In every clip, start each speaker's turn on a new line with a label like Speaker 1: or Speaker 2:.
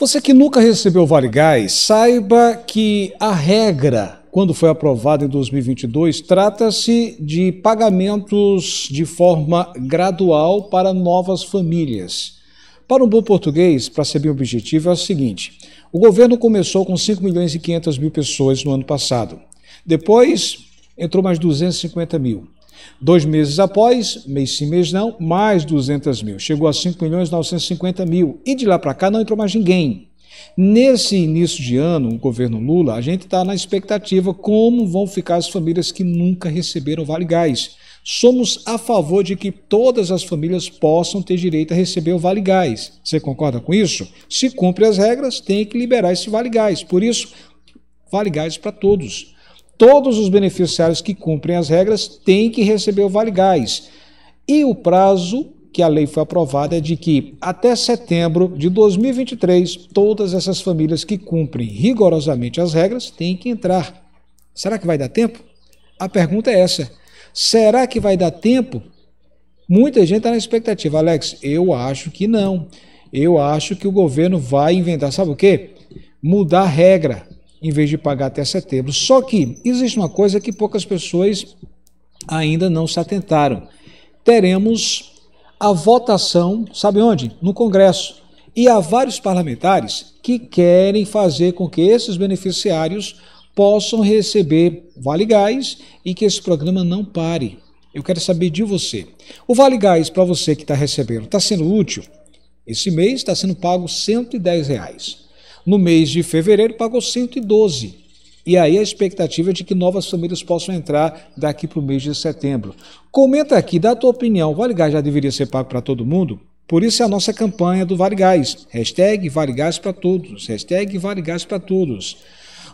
Speaker 1: Você que nunca recebeu Vale Gás, saiba que a regra, quando foi aprovada em 2022, trata-se de pagamentos de forma gradual para novas famílias. Para um bom português, para ser bem objetivo, é o seguinte: o governo começou com 5 milhões e 500 mil pessoas no ano passado. Depois entrou mais 250 mil. Dois meses após, mês sim, mês não, mais 200 mil. Chegou a 5 milhões 950 mil. E de lá para cá não entrou mais ninguém. Nesse início de ano, o governo Lula, a gente está na expectativa como vão ficar as famílias que nunca receberam Vale Gás. Somos a favor de que todas as famílias possam ter direito a receber o Vale Gás. Você concorda com isso? Se cumpre as regras, tem que liberar esse Vale Gás. Por isso, Vale Gás para todos todos os beneficiários que cumprem as regras têm que receber o Vale Gás. E o prazo que a lei foi aprovada é de que até setembro de 2023, todas essas famílias que cumprem rigorosamente as regras têm que entrar. Será que vai dar tempo? A pergunta é essa. Será que vai dar tempo? Muita gente está na expectativa. Alex, eu acho que não. Eu acho que o governo vai inventar, sabe o quê? Mudar a regra em vez de pagar até setembro. Só que existe uma coisa que poucas pessoas ainda não se atentaram. Teremos a votação, sabe onde? No Congresso. E há vários parlamentares que querem fazer com que esses beneficiários possam receber Vale Gás e que esse programa não pare. Eu quero saber de você. O Vale Gás, para você que está recebendo, está sendo útil? Esse mês está sendo pago R$ 110. Reais. No mês de fevereiro pagou 112. E aí a expectativa é de que novas famílias possam entrar daqui para o mês de setembro. Comenta aqui, dá a tua opinião. O Vale Gás já deveria ser pago para todo mundo? Por isso é a nossa campanha do Vale Gás. Hashtag Vale Gás para todos. Hashtag Vale Gás para todos.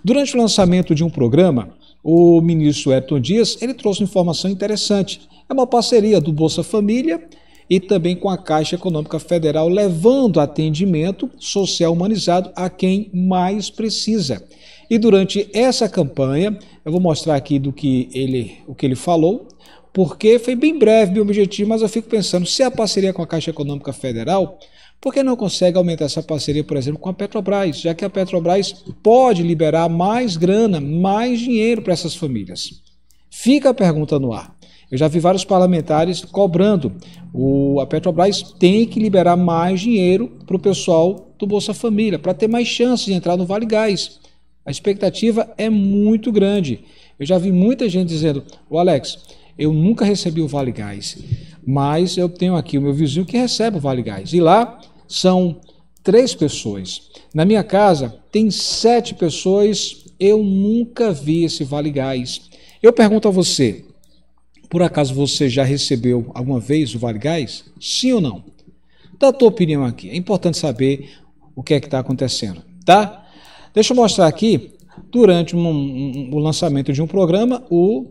Speaker 1: Durante o lançamento de um programa, o ministro Ayrton Dias ele trouxe informação interessante. É uma parceria do Bolsa Família e também com a Caixa Econômica Federal, levando atendimento social humanizado a quem mais precisa. E durante essa campanha, eu vou mostrar aqui do que ele, o que ele falou, porque foi bem breve meu objetivo, mas eu fico pensando, se a parceria com a Caixa Econômica Federal, por que não consegue aumentar essa parceria, por exemplo, com a Petrobras, já que a Petrobras pode liberar mais grana, mais dinheiro para essas famílias? Fica a pergunta no ar. Eu já vi vários parlamentares cobrando. O, a Petrobras tem que liberar mais dinheiro para o pessoal do Bolsa Família, para ter mais chances de entrar no Vale Gás. A expectativa é muito grande. Eu já vi muita gente dizendo: o Alex, eu nunca recebi o Vale Gás, mas eu tenho aqui o meu vizinho que recebe o Vale Gás. E lá são três pessoas. Na minha casa tem sete pessoas. Eu nunca vi esse Vale Gás. Eu pergunto a você: por acaso você já recebeu alguma vez o Vale Gás? Sim ou não? Dá a tua opinião aqui. É importante saber o que é que está acontecendo, tá? Deixa eu mostrar aqui. Durante um, um, o lançamento de um programa, o,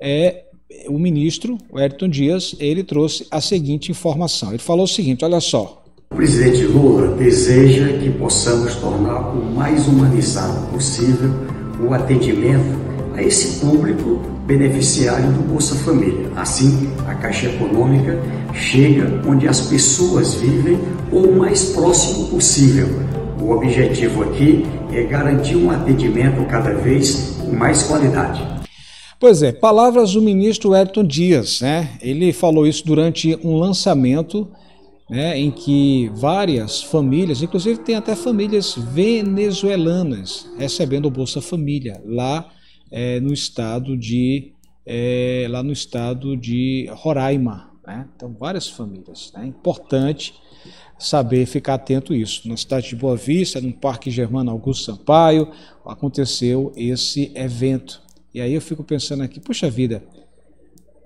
Speaker 1: é, o ministro, o Ayrton Dias, ele trouxe a seguinte informação. Ele falou o seguinte, olha só. O presidente Lula deseja que possamos tornar o mais humanizado possível o atendimento a esse público beneficiário do Bolsa Família. Assim, a Caixa Econômica chega onde as pessoas vivem ou o mais próximo possível. O objetivo aqui é garantir um atendimento cada vez com mais qualidade. Pois é, palavras do ministro Edson Dias, né? Ele falou isso durante um lançamento né, em que várias famílias, inclusive tem até famílias venezuelanas, recebendo o Bolsa Família lá é, no estado de é, lá no estado de Roraima, né? então várias famílias. É né? importante saber ficar atento a isso. Na cidade de Boa Vista, no Parque Germano Augusto Sampaio, aconteceu esse evento. E aí eu fico pensando aqui, puxa vida,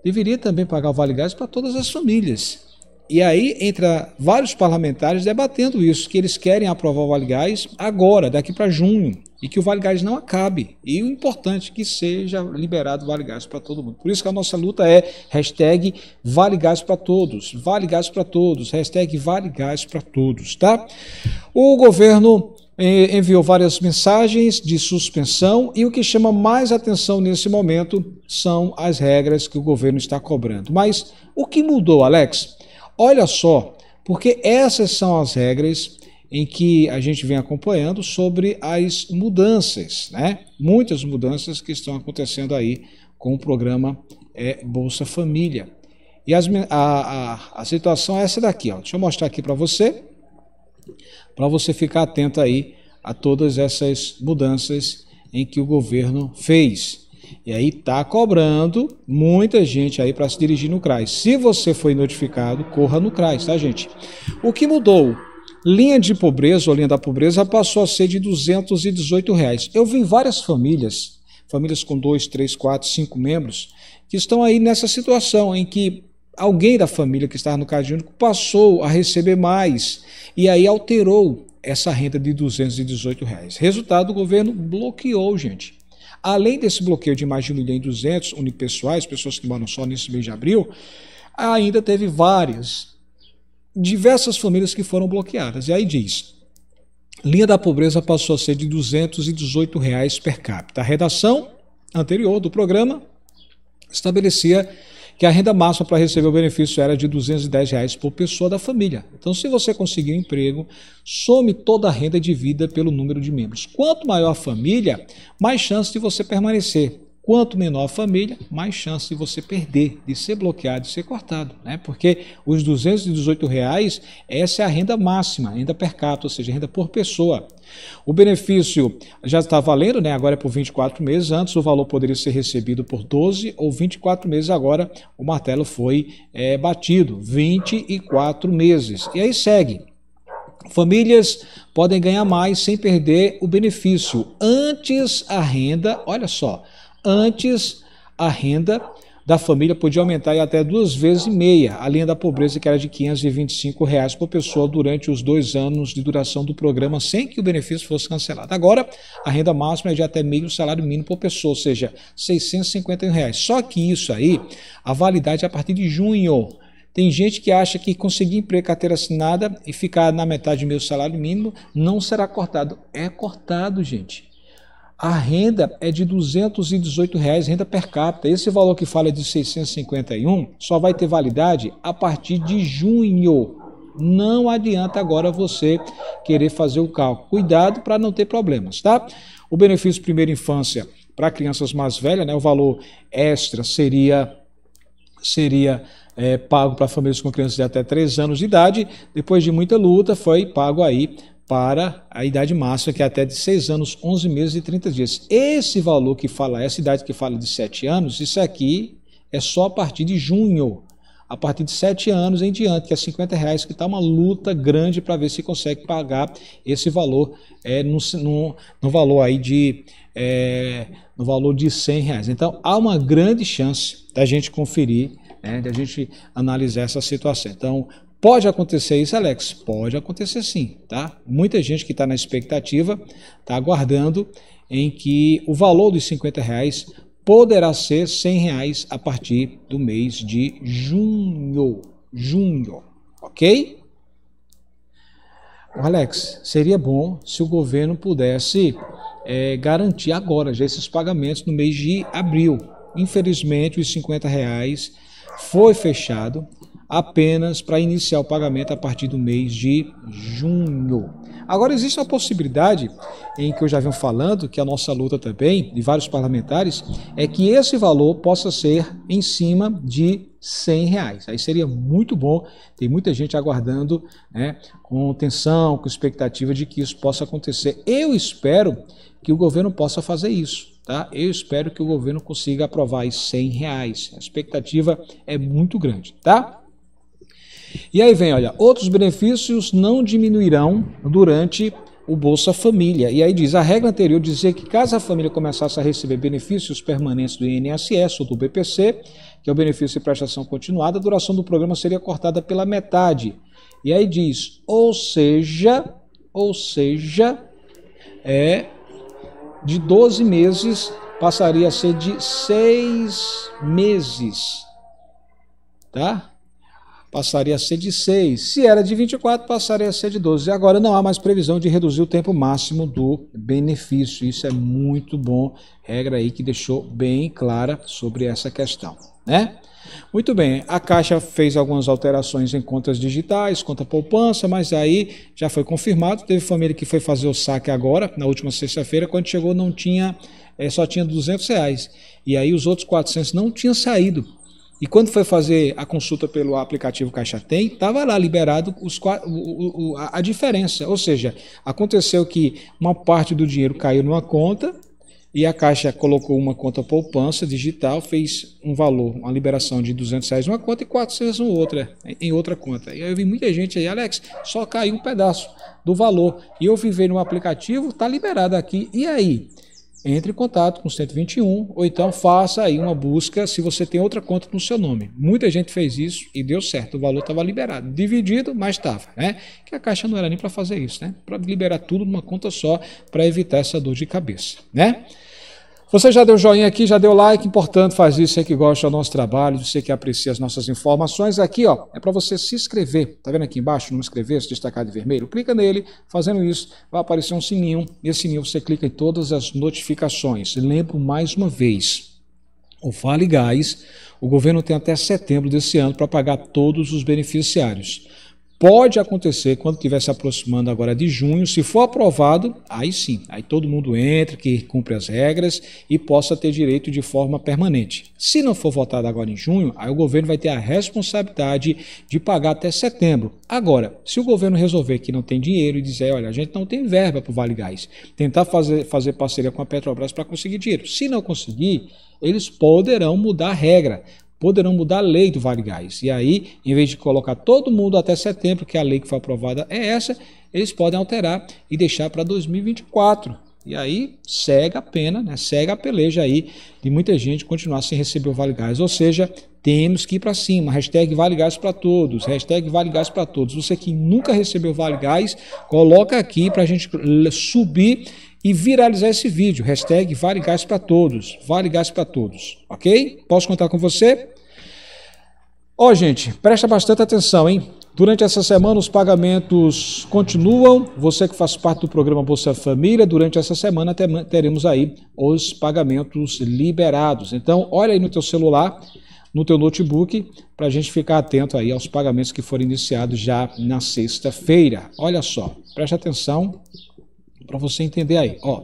Speaker 1: deveria também pagar o Vale Gás para todas as famílias. E aí entra vários parlamentares debatendo isso, que eles querem aprovar o Vale Gás agora, daqui para junho e que o Vale Gás não acabe. E o importante é que seja liberado o Vale Gás para todo mundo. Por isso que a nossa luta é hashtag Vale Gás para todos, Vale Gás para todos, hashtag Vale Gás para todos, tá? O governo eh, enviou várias mensagens de suspensão e o que chama mais atenção nesse momento são as regras que o governo está cobrando. Mas o que mudou, Alex? Olha só, porque essas são as regras em que a gente vem acompanhando sobre as mudanças, né? Muitas mudanças que estão acontecendo aí com o programa é, Bolsa Família. E as, a, a, a, situação é essa daqui, ó. Deixa eu mostrar aqui para você, para você ficar atento aí a todas essas mudanças em que o governo fez. E aí tá cobrando muita gente aí para se dirigir no CRAS. Se você foi notificado, corra no CRAS, tá, gente? O que mudou? linha de pobreza ou linha da pobreza passou a ser de 218 reais. Eu vi várias famílias, famílias com dois, três, quatro, cinco membros, que estão aí nessa situação em que alguém da família que estava no Cade Único passou a receber mais e aí alterou essa renda de 218 reais. Resultado, o governo bloqueou, gente. Além desse bloqueio de mais de 1 milhão e 200 unipessoais, pessoas que moram só nesse mês de abril, ainda teve várias diversas famílias que foram bloqueadas. E aí diz: linha da pobreza passou a ser de R$ 218,00 reais per capita. A redação anterior do programa estabelecia que a renda máxima para receber o benefício era de R$ 210,00 reais por pessoa da família. Então, se você conseguir um emprego, some toda a renda dividida pelo número de membros. Quanto maior a família, mais chance de você permanecer. Quanto menor a família, mais chance de você perder, de ser bloqueado, de ser cortado, né? Porque os R$ reais, essa é a renda máxima, renda per capita, ou seja, renda por pessoa. O benefício já está valendo, né? Agora é por 24 meses. Antes o valor poderia ser recebido por 12 ou 24 meses. Agora o martelo foi é, batido, 24 meses. E aí segue. Famílias podem ganhar mais sem perder o benefício. Antes a renda, olha só, Antes, a renda da família podia aumentar em até duas vezes e meia, além da pobreza que era de R$ 525 reais por pessoa durante os dois anos de duração do programa, sem que o benefício fosse cancelado. Agora, a renda máxima é de até meio salário mínimo por pessoa, ou seja, R$ 651. Reais. Só que isso aí, a validade é a partir de junho. Tem gente que acha que conseguir emprego carteira assinada e ficar na metade do meu salário mínimo não será cortado. É cortado, gente a renda é de R$ 218, reais, renda per capita. Esse valor que fala é de 651 só vai ter validade a partir de junho. Não adianta agora você querer fazer o cálculo. Cuidado para não ter problemas, tá? O benefício primeira infância para crianças mais velhas, né, o valor extra seria seria é, pago para famílias com crianças de até 3 anos de idade. Depois de muita luta, foi pago aí para a idade máxima, que é até de 6 anos, 11 meses e 30 dias. Esse valor que fala, essa idade que fala de 7 anos, isso aqui é só a partir de junho. A partir de 7 anos em diante, que é 50 reais, que está uma luta grande para ver se consegue pagar esse valor é, no, no, no valor aí de é, no valor de 100 reais. Então há uma grande chance da gente conferir né, gente analisar essa situação. Então, Pode acontecer isso, Alex? Pode acontecer sim, tá? Muita gente que está na expectativa está aguardando em que o valor dos 50 reais poderá ser 100 reais a partir do mês de junho. Junho, ok? Alex, seria bom se o governo pudesse é, garantir agora já esses pagamentos no mês de abril. Infelizmente, os 50 reais foi fechado apenas para iniciar o pagamento a partir do mês de junho. Agora existe uma possibilidade em que eu já venho falando, que a nossa luta também de vários parlamentares é que esse valor possa ser em cima de 100 reais. Aí seria muito bom, tem muita gente aguardando né, com tensão, com expectativa de que isso possa acontecer. Eu espero que o governo possa fazer isso. Tá? Eu espero que o governo consiga aprovar aí 100 reais. A expectativa é muito grande, tá? E aí vem, olha, outros benefícios não diminuirão durante o Bolsa Família. E aí diz, a regra anterior dizia que caso a família começasse a receber benefícios permanentes do INSS ou do BPC, que é o benefício de prestação continuada, a duração do programa seria cortada pela metade. E aí diz, ou seja, ou seja, é de 12 meses passaria a ser de 6 meses, tá? passaria a ser de 6. Se era de 24, passaria a ser de 12. Agora não há mais previsão de reduzir o tempo máximo do benefício. Isso é muito bom. Regra aí que deixou bem clara sobre essa questão, né? Muito bem, a Caixa fez algumas alterações em contas digitais, conta poupança, mas aí já foi confirmado. Teve família que foi fazer o saque agora, na última sexta-feira. Quando chegou, não tinha, eh, só tinha 200 reais. E aí os outros 400 não tinham saído e quando foi fazer a consulta pelo aplicativo Caixa Tem, estava lá liberado os, o, o, a diferença. Ou seja, aconteceu que uma parte do dinheiro caiu numa conta e a Caixa colocou uma conta poupança digital, fez um valor, uma liberação de 200 reais numa conta e 400 em outra, em outra conta. E eu vi muita gente aí, Alex, só caiu um pedaço do valor. E eu vivei no aplicativo, está liberado aqui. E aí? entre em contato com o 121 ou então faça aí uma busca se você tem outra conta com o seu nome. Muita gente fez isso e deu certo, o valor estava liberado, dividido, mas estava, né? Que a Caixa não era nem para fazer isso, né? Para liberar tudo numa conta só, para evitar essa dor de cabeça, né? Você já deu joinha aqui, já deu like, importante faz isso, você que gosta do nosso trabalho, você que aprecia as nossas informações. Aqui, ó, é para você se inscrever. Tá vendo aqui embaixo, não inscrever, se destacar de vermelho? Clica nele, fazendo isso, vai aparecer um sininho. Nesse sininho você clica em todas as notificações. Lembro mais uma vez, o Vale Gás, o governo tem até setembro desse ano para pagar todos os beneficiários. Pode acontecer quando estiver se aproximando agora de junho, se for aprovado, aí sim, aí todo mundo entra, que cumpre as regras e possa ter direito de forma permanente. Se não for votado agora em junho, aí o governo vai ter a responsabilidade de pagar até setembro. Agora, se o governo resolver que não tem dinheiro e dizer, olha, a gente não tem verba para o Vale Gás, tentar fazer, fazer parceria com a Petrobras para conseguir dinheiro. Se não conseguir, eles poderão mudar a regra poderão mudar a lei do Vale Gás. E aí, em vez de colocar todo mundo até setembro, que é a lei que foi aprovada é essa, eles podem alterar e deixar para 2024. E aí cega a pena, né? cega a peleja aí de muita gente continuar sem receber o Vale Gás. Ou seja, temos que ir para cima. Hashtag Vale Gás para todos. Hashtag Vale Gás para todos. Você que nunca recebeu Vale Gás, coloca aqui para a gente subir e viralizar esse vídeo. Hashtag Vale Gás para Todos. Vale Gás para Todos. Ok? Posso contar com você? Ó, oh, gente, presta bastante atenção, hein? Durante essa semana, os pagamentos continuam. Você que faz parte do programa Bolsa Família, durante essa semana teremos aí os pagamentos liberados. Então, olha aí no teu celular, no teu notebook, para a gente ficar atento aí aos pagamentos que foram iniciados já na sexta-feira. Olha só, preste atenção, para você entender aí. Ó,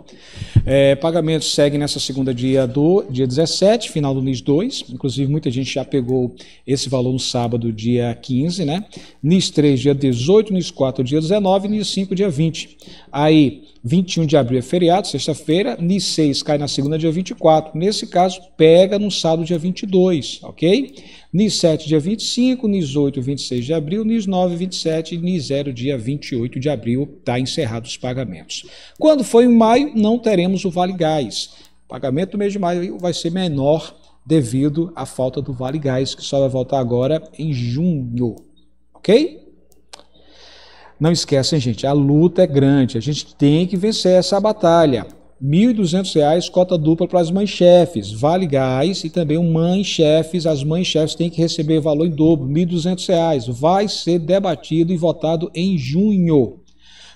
Speaker 1: é, pagamentos seguem nessa segunda dia do dia 17, final do NIS 2. Inclusive, muita gente já pegou esse valor no sábado, dia 15, né? NIS 3, dia 18, NIS 4, dia 19, NIS 5, dia 20. Aí, 21 de abril é feriado, sexta-feira, NIS cai na segunda, dia 24. Nesse caso, pega no sábado, dia 22, ok? NIS 7, dia 25, NIS 8, 26 de abril, NIS 9, 27 e NIS 0, dia 28 de abril, está encerrado os pagamentos. Quando for em maio, não teremos o Vale Gás. O pagamento do mês de maio vai ser menor devido à falta do Vale Gás, que só vai voltar agora em junho, ok? Não esquecem, gente, a luta é grande, a gente tem que vencer essa batalha. R$ 1.200, cota dupla para as mães chefes, vale gás e também mães chefes. As mães chefes têm que receber valor em dobro, R$ 1.200. Vai ser debatido e votado em junho.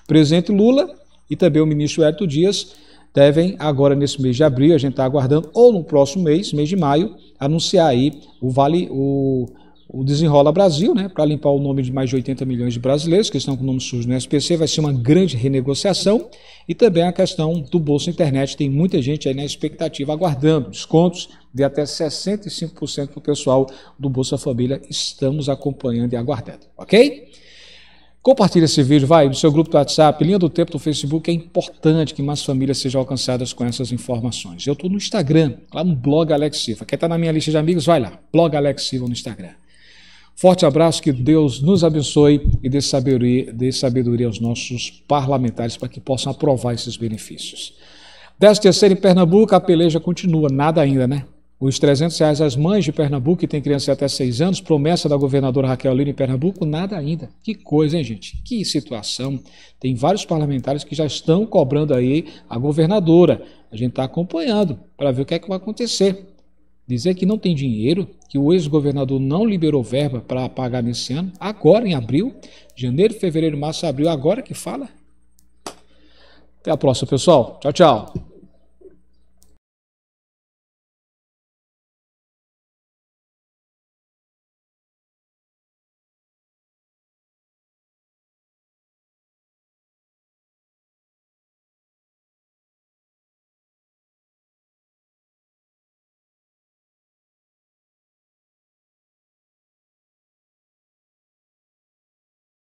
Speaker 1: presidente Lula e também o ministro Hélio Dias devem agora nesse mês de abril, a gente está aguardando, ou no próximo mês, mês de maio, anunciar aí o vale o o Desenrola Brasil, né, para limpar o nome de mais de 80 milhões de brasileiros que estão com o nome sujo no SPC, vai ser uma grande renegociação. E também a questão do Bolsa Internet, tem muita gente aí na expectativa, aguardando descontos de até 65% para o pessoal do Bolsa Família. Estamos acompanhando e aguardando, ok? Compartilhe esse vídeo, vai, no seu grupo do WhatsApp, linha do tempo do Facebook, é importante que mais famílias sejam alcançadas com essas informações. Eu estou no Instagram, lá no blog Alex Silva. Quer estar tá na minha lista de amigos? Vai lá, blog Alex Silva no Instagram. Forte abraço, que Deus nos abençoe e dê sabedoria, dê sabedoria aos nossos parlamentares para que possam aprovar esses benefícios. 13 em Pernambuco, a peleja continua, nada ainda, né? Os 300 reais às mães de Pernambuco que têm criança de até 6 anos, promessa da governadora Raquel Lira em Pernambuco, nada ainda. Que coisa, hein, gente? Que situação. Tem vários parlamentares que já estão cobrando aí a governadora. A gente está acompanhando para ver o que é que vai acontecer dizer que não tem dinheiro, que o ex-governador não liberou verba para pagar nesse ano, agora em abril, janeiro, fevereiro, março, abril, agora que fala. Até a próxima, pessoal. Tchau, tchau.